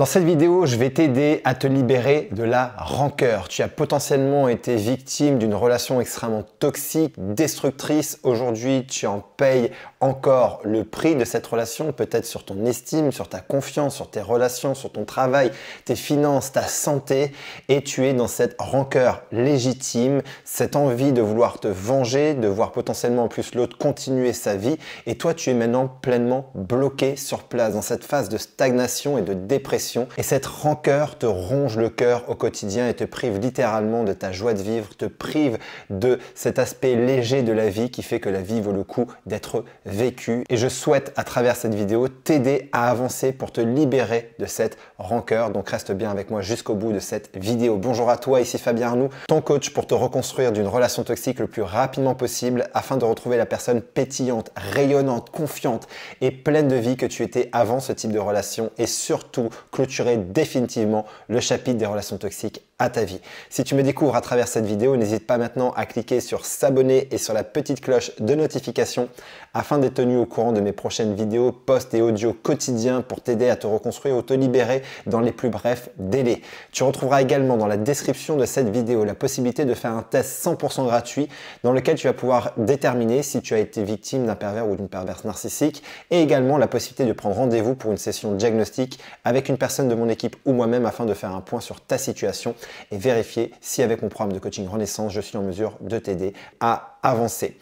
Dans cette vidéo, je vais t'aider à te libérer de la rancœur. Tu as potentiellement été victime d'une relation extrêmement toxique, destructrice. Aujourd'hui, tu en payes encore le prix de cette relation, peut-être sur ton estime, sur ta confiance, sur tes relations, sur ton travail, tes finances, ta santé, et tu es dans cette rancœur légitime, cette envie de vouloir te venger, de voir potentiellement en plus l'autre continuer sa vie, et toi tu es maintenant pleinement bloqué sur place dans cette phase de stagnation et de dépression, et cette rancœur te ronge le cœur au quotidien et te prive littéralement de ta joie de vivre, te prive de cet aspect léger de la vie qui fait que la vie vaut le coup d'être vécu. Et je souhaite à travers cette vidéo t'aider à avancer pour te libérer de cette rancœur. Donc reste bien avec moi jusqu'au bout de cette vidéo. Bonjour à toi, ici Fabien Arnoux, ton coach pour te reconstruire d'une relation toxique le plus rapidement possible afin de retrouver la personne pétillante, rayonnante, confiante et pleine de vie que tu étais avant ce type de relation et surtout clôturer définitivement le chapitre des relations toxiques ta vie. Si tu me découvres à travers cette vidéo, n'hésite pas maintenant à cliquer sur s'abonner et sur la petite cloche de notification afin d'être tenu au courant de mes prochaines vidéos, posts et audios quotidiens pour t'aider à te reconstruire ou te libérer dans les plus brefs délais. Tu retrouveras également dans la description de cette vidéo la possibilité de faire un test 100% gratuit dans lequel tu vas pouvoir déterminer si tu as été victime d'un pervers ou d'une perverse narcissique et également la possibilité de prendre rendez-vous pour une session diagnostique diagnostic avec une personne de mon équipe ou moi-même afin de faire un point sur ta situation et vérifier si avec mon programme de coaching Renaissance, je suis en mesure de t'aider à avancer.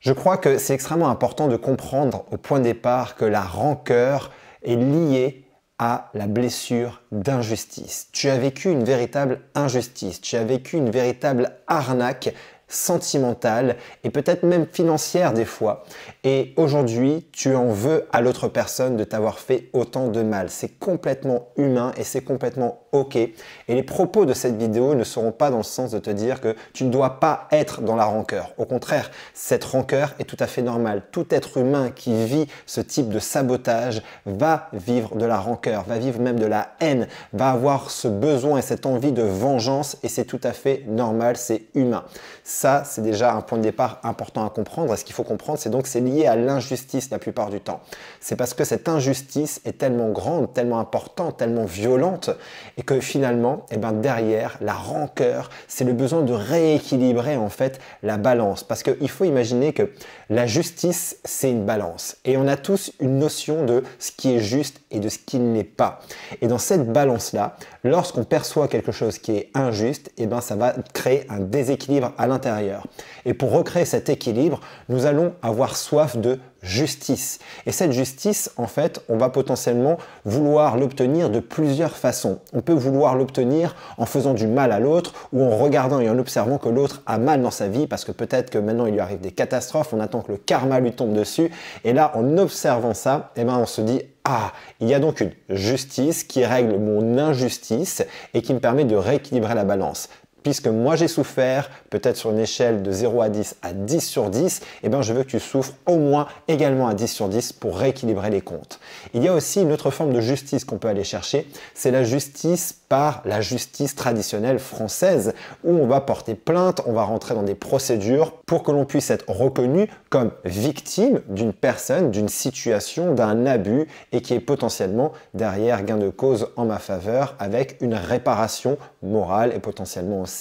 Je crois que c'est extrêmement important de comprendre au point de départ que la rancœur est liée à la blessure d'injustice. Tu as vécu une véritable injustice, tu as vécu une véritable arnaque sentimentale et peut-être même financière des fois. Et aujourd'hui, tu en veux à l'autre personne de t'avoir fait autant de mal. C'est complètement humain et c'est complètement ok. Et les propos de cette vidéo ne seront pas dans le sens de te dire que tu ne dois pas être dans la rancœur. Au contraire, cette rancœur est tout à fait normale. Tout être humain qui vit ce type de sabotage va vivre de la rancœur, va vivre même de la haine, va avoir ce besoin et cette envie de vengeance et c'est tout à fait normal, c'est humain. Ça, c'est déjà un point de départ important à comprendre. ce qu'il faut comprendre, c'est donc c'est lié à l'injustice la plupart du temps. C'est parce que cette injustice est tellement grande, tellement importante, tellement violente, et que finalement, et eh ben derrière, la rancœur, c'est le besoin de rééquilibrer en fait la balance. Parce qu'il faut imaginer que la justice, c'est une balance. Et on a tous une notion de ce qui est juste et de ce qui n'est pas. Et dans cette balance-là, Lorsqu'on perçoit quelque chose qui est injuste, eh ben ça va créer un déséquilibre à l'intérieur. Et pour recréer cet équilibre, nous allons avoir soif de justice. Et cette justice, en fait, on va potentiellement vouloir l'obtenir de plusieurs façons. On peut vouloir l'obtenir en faisant du mal à l'autre ou en regardant et en observant que l'autre a mal dans sa vie parce que peut-être que maintenant il lui arrive des catastrophes, on attend que le karma lui tombe dessus. Et là, en observant ça, eh ben, on se dit ah, il y a donc une justice qui règle mon injustice et qui me permet de rééquilibrer la balance puisque moi j'ai souffert, peut-être sur une échelle de 0 à 10 à 10 sur 10, eh bien je veux que tu souffres au moins également à 10 sur 10 pour rééquilibrer les comptes. Il y a aussi une autre forme de justice qu'on peut aller chercher, c'est la justice par la justice traditionnelle française, où on va porter plainte, on va rentrer dans des procédures pour que l'on puisse être reconnu comme victime d'une personne, d'une situation, d'un abus, et qui est potentiellement derrière gain de cause en ma faveur avec une réparation morale et potentiellement aussi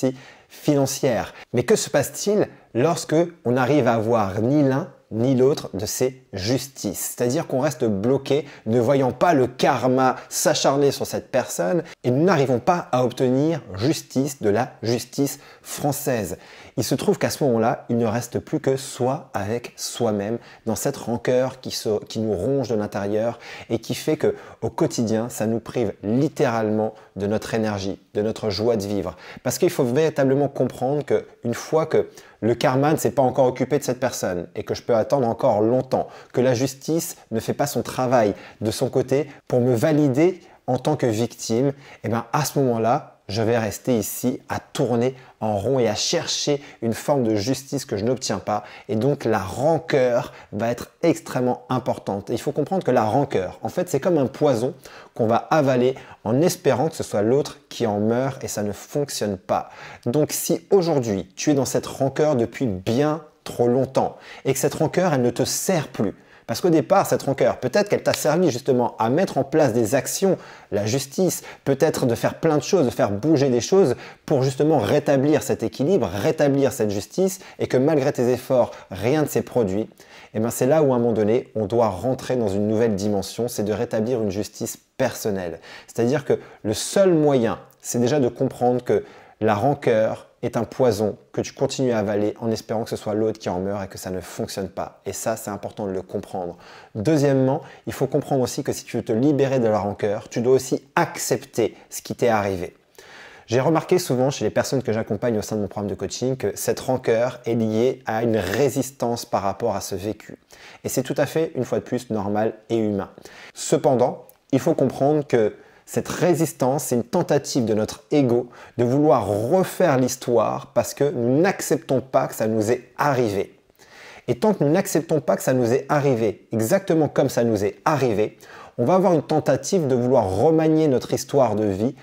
financière. Mais que se passe-t-il lorsque on arrive à avoir ni l'un ni l'autre de ces justices. C'est-à-dire qu'on reste bloqué, ne voyant pas le karma s'acharner sur cette personne, et nous n'arrivons pas à obtenir justice de la justice française. Il se trouve qu'à ce moment-là, il ne reste plus que soi avec soi-même, dans cette rancœur qui, nous ronge de l'intérieur et qui fait que au quotidien, ça nous prive littéralement de notre énergie, de notre joie de vivre. Parce qu'il faut véritablement comprendre qu'une fois que le karma ne s'est pas encore occupé de cette personne et que je peux attendre encore longtemps, que la justice ne fait pas son travail de son côté pour me valider en tant que victime, eh bien à ce moment-là, je vais rester ici à tourner en rond et à chercher une forme de justice que je n'obtiens pas. Et donc la rancœur va être extrêmement importante. il faut comprendre que la rancœur, en fait, c'est comme un poison qu'on va avaler en espérant que ce soit l'autre qui en meurt et ça ne fonctionne pas. Donc si aujourd'hui tu es dans cette rancœur depuis bien trop longtemps et que cette rancœur, elle ne te sert plus, parce qu'au départ, cette rancœur, peut-être qu'elle t'a servi justement à mettre en place des actions, la justice, peut-être de faire plein de choses, de faire bouger des choses pour justement rétablir cet équilibre, rétablir cette justice et que malgré tes efforts, rien ne s'est produit. Et eh bien c'est là où à un moment donné, on doit rentrer dans une nouvelle dimension, c'est de rétablir une justice personnelle. C'est-à-dire que le seul moyen, c'est déjà de comprendre que la rancœur, est un poison que tu continues à avaler en espérant que ce soit l'autre qui en meurt et que ça ne fonctionne pas. Et ça, c'est important de le comprendre. Deuxièmement, il faut comprendre aussi que si tu veux te libérer de la rancœur, tu dois aussi accepter ce qui t'est arrivé. J'ai remarqué souvent chez les personnes que j'accompagne au sein de mon programme de coaching que cette rancœur est liée à une résistance par rapport à ce vécu. Et c'est tout à fait, une fois de plus, normal et humain. Cependant, il faut comprendre que cette résistance, c'est une tentative de notre ego de vouloir refaire l'histoire parce que nous n'acceptons pas que ça nous est arrivé. Et tant que nous n'acceptons pas que ça nous est arrivé, exactement comme ça nous est arrivé, on va avoir une tentative de vouloir remanier notre histoire de vie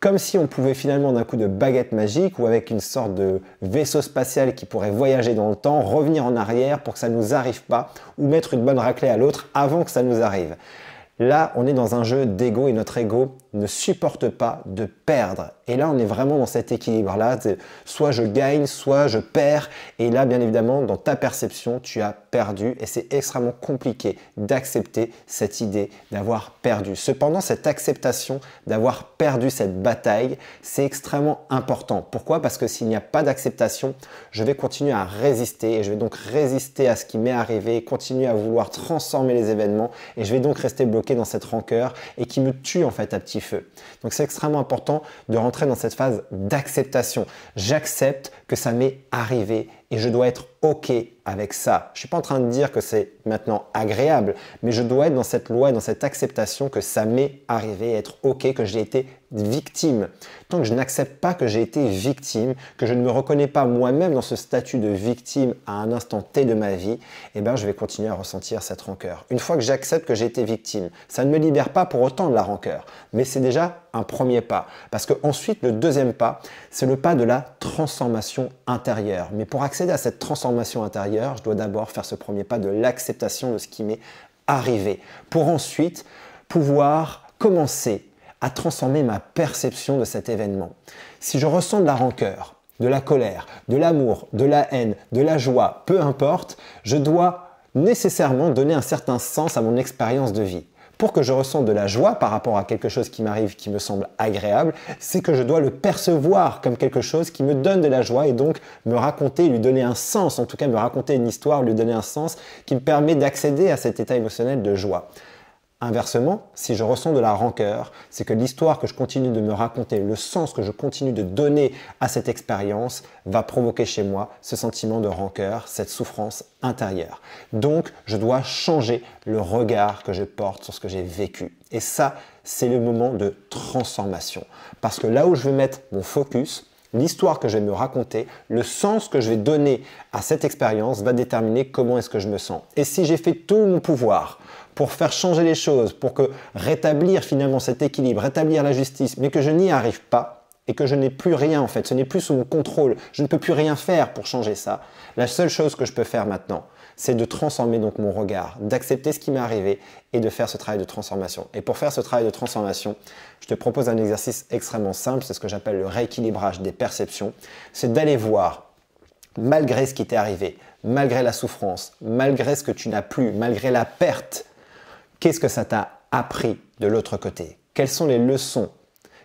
comme si on pouvait finalement d'un coup de baguette magique ou avec une sorte de vaisseau spatial qui pourrait voyager dans le temps, revenir en arrière pour que ça ne nous arrive pas ou mettre une bonne raclée à l'autre avant que ça nous arrive. Là, on est dans un jeu d'ego et notre ego ne supporte pas de perdre. Et là, on est vraiment dans cet équilibre-là. Soit je gagne, soit je perds. Et là, bien évidemment, dans ta perception, tu as perdu. Et c'est extrêmement compliqué d'accepter cette idée d'avoir perdu. Cependant, cette acceptation d'avoir perdu cette bataille, c'est extrêmement important. Pourquoi Parce que s'il n'y a pas d'acceptation, je vais continuer à résister. Et je vais donc résister à ce qui m'est arrivé, continuer à vouloir transformer les événements. Et je vais donc rester bloqué dans cette rancœur et qui me tue en fait à petit donc c'est extrêmement important de rentrer dans cette phase d'acceptation. J'accepte que ça m'est arrivé et je dois être OK avec ça. Je ne suis pas en train de dire que c'est maintenant agréable, mais je dois être dans cette loi et dans cette acceptation que ça m'est arrivé, être OK que j'ai été victime. Tant que je n'accepte pas que j'ai été victime, que je ne me reconnais pas moi-même dans ce statut de victime à un instant T de ma vie, eh ben je vais continuer à ressentir cette rancœur. Une fois que j'accepte que j'ai été victime, ça ne me libère pas pour autant de la rancœur, mais c'est déjà un premier pas. Parce que ensuite, le deuxième pas, c'est le pas de la transformation intérieure. Mais pour à cette transformation intérieure, je dois d'abord faire ce premier pas de l'acceptation de ce qui m'est arrivé, pour ensuite pouvoir commencer à transformer ma perception de cet événement. Si je ressens de la rancœur, de la colère, de l'amour, de la haine, de la joie, peu importe, je dois nécessairement donner un certain sens à mon expérience de vie pour que je ressente de la joie par rapport à quelque chose qui m'arrive qui me semble agréable, c'est que je dois le percevoir comme quelque chose qui me donne de la joie et donc me raconter, lui donner un sens, en tout cas me raconter une histoire, lui donner un sens qui me permet d'accéder à cet état émotionnel de joie. Inversement, si je ressens de la rancœur, c'est que l'histoire que je continue de me raconter, le sens que je continue de donner à cette expérience va provoquer chez moi ce sentiment de rancœur, cette souffrance intérieure. Donc, je dois changer le regard que je porte sur ce que j'ai vécu. Et ça, c'est le moment de transformation. Parce que là où je vais mettre mon focus, l'histoire que je vais me raconter, le sens que je vais donner à cette expérience va déterminer comment est-ce que je me sens. Et si j'ai fait tout mon pouvoir pour faire changer les choses, pour que rétablir finalement cet équilibre, rétablir la justice, mais que je n'y arrive pas et que je n'ai plus rien en fait, ce n'est plus sous mon contrôle, je ne peux plus rien faire pour changer ça. La seule chose que je peux faire maintenant, c'est de transformer donc mon regard, d'accepter ce qui m'est arrivé et de faire ce travail de transformation. Et pour faire ce travail de transformation, je te propose un exercice extrêmement simple, c'est ce que j'appelle le rééquilibrage des perceptions, c'est d'aller voir malgré ce qui t'est arrivé, malgré la souffrance, malgré ce que tu n'as plus, malgré la perte Qu'est-ce que ça t'a appris de l'autre côté Quelles sont les leçons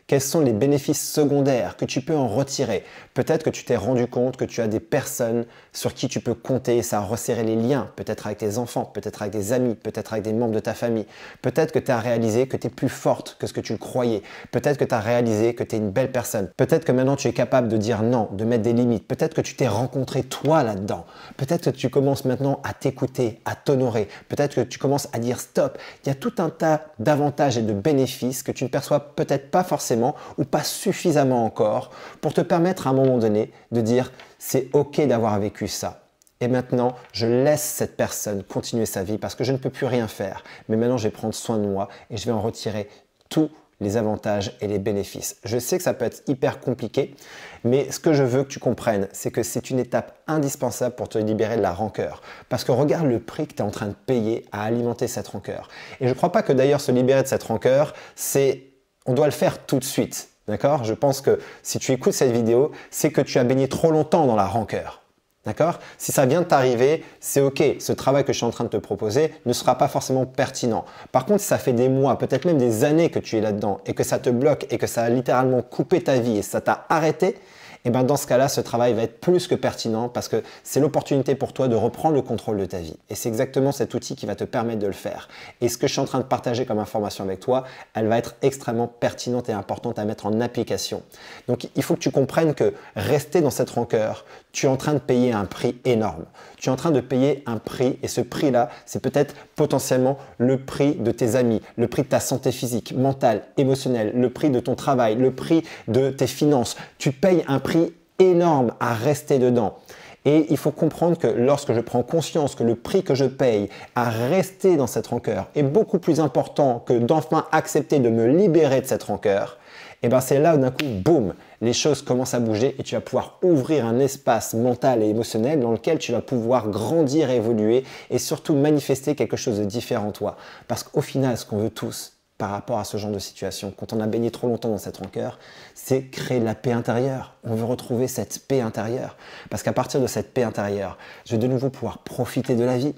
quels sont les bénéfices secondaires que tu peux en retirer Peut-être que tu t'es rendu compte que tu as des personnes sur qui tu peux compter, et ça a resserré les liens, peut-être avec tes enfants, peut-être avec des amis, peut-être avec des membres de ta famille. Peut-être que tu as réalisé que tu es plus forte que ce que tu le croyais. Peut-être que tu as réalisé que tu es une belle personne. Peut-être que maintenant tu es capable de dire non, de mettre des limites. Peut-être que tu t'es rencontré toi là-dedans. Peut-être que tu commences maintenant à t'écouter, à t'honorer. Peut-être que tu commences à dire stop. Il y a tout un tas d'avantages et de bénéfices que tu ne perçois peut-être pas forcément ou pas suffisamment encore pour te permettre à un moment donné de dire c'est ok d'avoir vécu ça. Et maintenant, je laisse cette personne continuer sa vie parce que je ne peux plus rien faire. Mais maintenant, je vais prendre soin de moi et je vais en retirer tous les avantages et les bénéfices. Je sais que ça peut être hyper compliqué, mais ce que je veux que tu comprennes, c'est que c'est une étape indispensable pour te libérer de la rancœur. Parce que regarde le prix que tu es en train de payer à alimenter cette rancœur. Et je ne crois pas que d'ailleurs se libérer de cette rancœur, c'est on doit le faire tout de suite. D'accord Je pense que si tu écoutes cette vidéo, c'est que tu as baigné trop longtemps dans la rancœur. D'accord Si ça vient de t'arriver, c'est OK. Ce travail que je suis en train de te proposer ne sera pas forcément pertinent. Par contre, si ça fait des mois, peut-être même des années que tu es là-dedans et que ça te bloque et que ça a littéralement coupé ta vie et ça t'a arrêté, et eh ben dans ce cas-là, ce travail va être plus que pertinent parce que c'est l'opportunité pour toi de reprendre le contrôle de ta vie. Et c'est exactement cet outil qui va te permettre de le faire. Et ce que je suis en train de partager comme information avec toi, elle va être extrêmement pertinente et importante à mettre en application. Donc il faut que tu comprennes que rester dans cette rancœur, tu es en train de payer un prix énorme. Tu es en train de payer un prix et ce prix-là, c'est peut-être potentiellement le prix de tes amis, le prix de ta santé physique, mentale, émotionnelle, le prix de ton travail, le prix de tes finances. Tu payes un prix énorme à rester dedans. Et il faut comprendre que lorsque je prends conscience que le prix que je paye à rester dans cette rancœur est beaucoup plus important que d'enfin accepter de me libérer de cette rancœur, et ben c'est là où d'un coup, boum, les choses commencent à bouger et tu vas pouvoir ouvrir un espace mental et émotionnel dans lequel tu vas pouvoir grandir, et évoluer et surtout manifester quelque chose de différent en toi. Parce qu'au final, ce qu'on veut tous par rapport à ce genre de situation, quand on a baigné trop longtemps dans cette rancœur, c'est créer de la paix intérieure. On veut retrouver cette paix intérieure. Parce qu'à partir de cette paix intérieure, je vais de nouveau pouvoir profiter de la vie.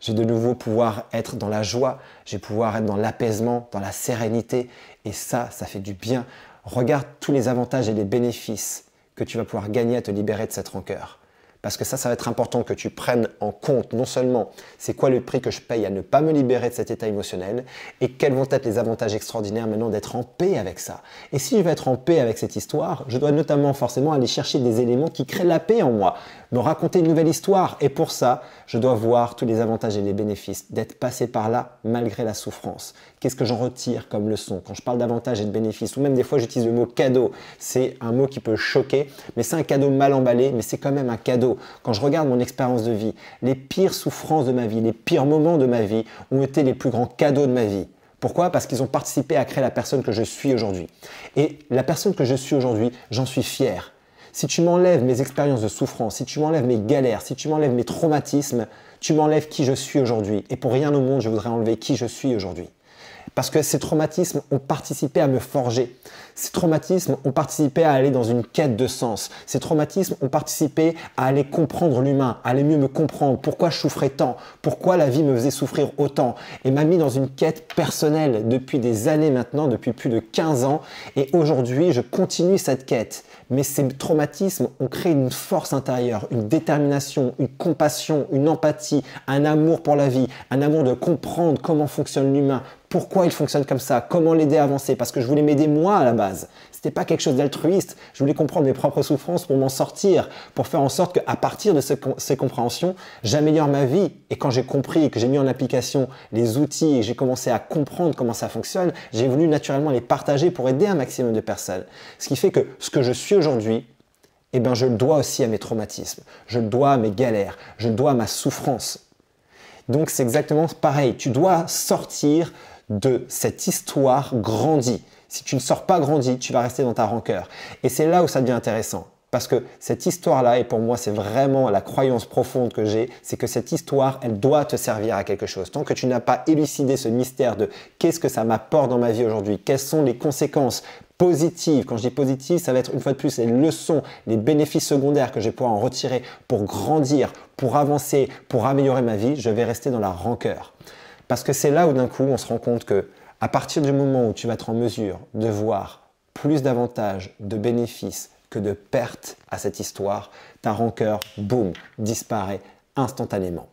Je vais de nouveau pouvoir être dans la joie, je vais pouvoir être dans l'apaisement, dans la sérénité. Et ça, ça fait du bien regarde tous les avantages et les bénéfices que tu vas pouvoir gagner à te libérer de cette rancœur. Parce que ça, ça va être important que tu prennes en compte non seulement c'est quoi le prix que je paye à ne pas me libérer de cet état émotionnel, et quels vont être les avantages extraordinaires maintenant d'être en paix avec ça. Et si je veux être en paix avec cette histoire, je dois notamment forcément aller chercher des éléments qui créent la paix en moi, me raconter une nouvelle histoire, et pour ça, je dois voir tous les avantages et les bénéfices d'être passé par là malgré la souffrance. Qu'est-ce que j'en retire comme leçon Quand je parle d'avantages et de bénéfices, ou même des fois j'utilise le mot cadeau, c'est un mot qui peut choquer, mais c'est un cadeau mal emballé, mais c'est quand même un cadeau. Quand je regarde mon expérience de vie, les pires souffrances de ma vie, les pires moments de ma vie ont été les plus grands cadeaux de ma vie. Pourquoi Parce qu'ils ont participé à créer la personne que je suis aujourd'hui. Et la personne que je suis aujourd'hui, j'en suis fier. Si tu m'enlèves mes expériences de souffrance, si tu m'enlèves mes galères, si tu m'enlèves mes traumatismes, tu m'enlèves qui je suis aujourd'hui. Et pour rien au monde, je voudrais enlever qui je suis aujourd'hui parce que ces traumatismes ont participé à me forger. Ces traumatismes ont participé à aller dans une quête de sens. Ces traumatismes ont participé à aller comprendre l'humain, à aller mieux me comprendre, pourquoi je souffrais tant, pourquoi la vie me faisait souffrir autant, et m'a mis dans une quête personnelle depuis des années maintenant, depuis plus de 15 ans, et aujourd'hui je continue cette quête mais ces traumatismes ont créé une force intérieure, une détermination, une compassion, une empathie, un amour pour la vie, un amour de comprendre comment fonctionne l'humain, pourquoi il fonctionne comme ça, comment l'aider à avancer, parce que je voulais m'aider moi à la base. C'était pas quelque chose d'altruiste. Je voulais comprendre mes propres souffrances pour m'en sortir, pour faire en sorte qu'à partir de ces compréhensions, j'améliore ma vie. Et quand j'ai compris et que j'ai mis en application les outils et j'ai commencé à comprendre comment ça fonctionne, j'ai voulu naturellement les partager pour aider un maximum de personnes. Ce qui fait que ce que je suis aujourd'hui, eh ben, je le dois aussi à mes traumatismes, je le dois à mes galères, je le dois à ma souffrance. Donc c'est exactement pareil, tu dois sortir de cette histoire grandie. Si tu ne sors pas grandi, tu vas rester dans ta rancœur. Et c'est là où ça devient intéressant. Parce que cette histoire-là, et pour moi c'est vraiment la croyance profonde que j'ai, c'est que cette histoire, elle doit te servir à quelque chose. Tant que tu n'as pas élucidé ce mystère de qu'est-ce que ça m'apporte dans ma vie aujourd'hui, quelles sont les conséquences positive. Quand je dis positive, ça va être une fois de plus les leçons, les bénéfices secondaires que je vais pouvoir en retirer pour grandir, pour avancer, pour améliorer ma vie. Je vais rester dans la rancœur. Parce que c'est là où d'un coup, on se rend compte que à partir du moment où tu vas être en mesure de voir plus d'avantages, de bénéfices que de pertes à cette histoire, ta rancœur, boum, disparaît instantanément.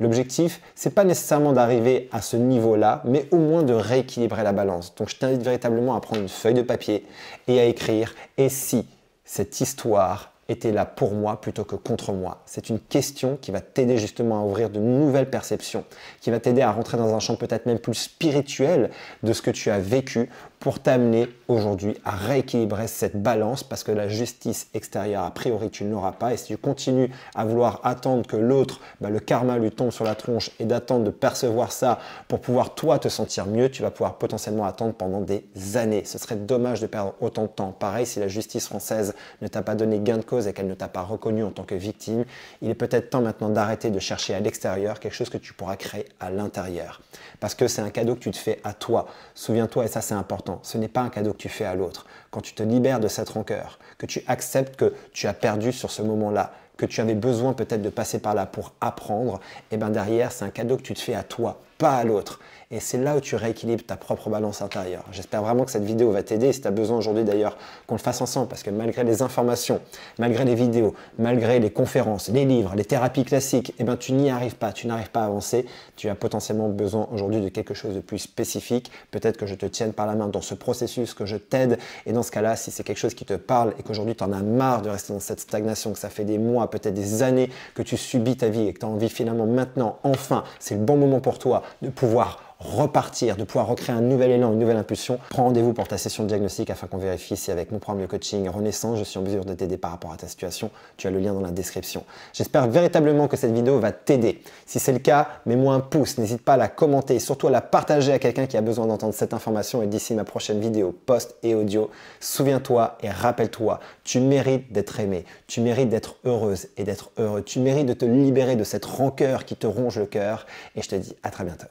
L'objectif, c'est pas nécessairement d'arriver à ce niveau-là, mais au moins de rééquilibrer la balance. Donc je t'invite véritablement à prendre une feuille de papier et à écrire et si cette histoire était là pour moi plutôt que contre moi. C'est une question qui va t'aider justement à ouvrir de nouvelles perceptions, qui va t'aider à rentrer dans un champ peut-être même plus spirituel de ce que tu as vécu pour t'amener aujourd'hui à rééquilibrer cette balance parce que la justice extérieure, a priori, tu ne l'auras pas. Et si tu continues à vouloir attendre que l'autre, bah, le karma lui tombe sur la tronche et d'attendre de percevoir ça pour pouvoir toi te sentir mieux, tu vas pouvoir potentiellement attendre pendant des années. Ce serait dommage de perdre autant de temps. Pareil, si la justice française ne t'a pas donné gain de cause et qu'elle ne t'a pas reconnu en tant que victime, il est peut-être temps maintenant d'arrêter de chercher à l'extérieur quelque chose que tu pourras créer à l'intérieur. Parce que c'est un cadeau que tu te fais à toi. Souviens-toi, et ça c'est important ce n'est pas un cadeau que tu fais à l'autre. Quand tu te libères de cette rancœur, que tu acceptes que tu as perdu sur ce moment-là, que tu avais besoin peut-être de passer par là pour apprendre, et eh bien derrière, c'est un cadeau que tu te fais à toi pas à l'autre. Et c'est là où tu rééquilibres ta propre balance intérieure. J'espère vraiment que cette vidéo va t'aider. Si tu as besoin aujourd'hui d'ailleurs qu'on le fasse ensemble, parce que malgré les informations, malgré les vidéos, malgré les conférences, les livres, les thérapies classiques, eh ben, tu n'y arrives pas, tu n'arrives pas à avancer. Tu as potentiellement besoin aujourd'hui de quelque chose de plus spécifique. Peut-être que je te tienne par la main dans ce processus, que je t'aide. Et dans ce cas-là, si c'est quelque chose qui te parle et qu'aujourd'hui tu en as marre de rester dans cette stagnation, que ça fait des mois, peut-être des années que tu subis ta vie et que tu as envie finalement maintenant, enfin, c'est le bon moment pour toi de pouvoir repartir, de pouvoir recréer un nouvel élan, une nouvelle impulsion, prends rendez-vous pour ta session de diagnostic afin qu'on vérifie si avec mon programme de coaching Renaissance, je suis en mesure de t'aider par rapport à ta situation. Tu as le lien dans la description. J'espère véritablement que cette vidéo va t'aider. Si c'est le cas, mets-moi un pouce, n'hésite pas à la commenter et surtout à la partager à quelqu'un qui a besoin d'entendre cette information. Et d'ici ma prochaine vidéo, post et audio, souviens-toi et rappelle-toi, tu mérites d'être aimé, tu mérites d'être heureuse et d'être heureux, tu mérites de te libérer de cette rancœur qui te ronge le cœur. Et je te dis à très bientôt.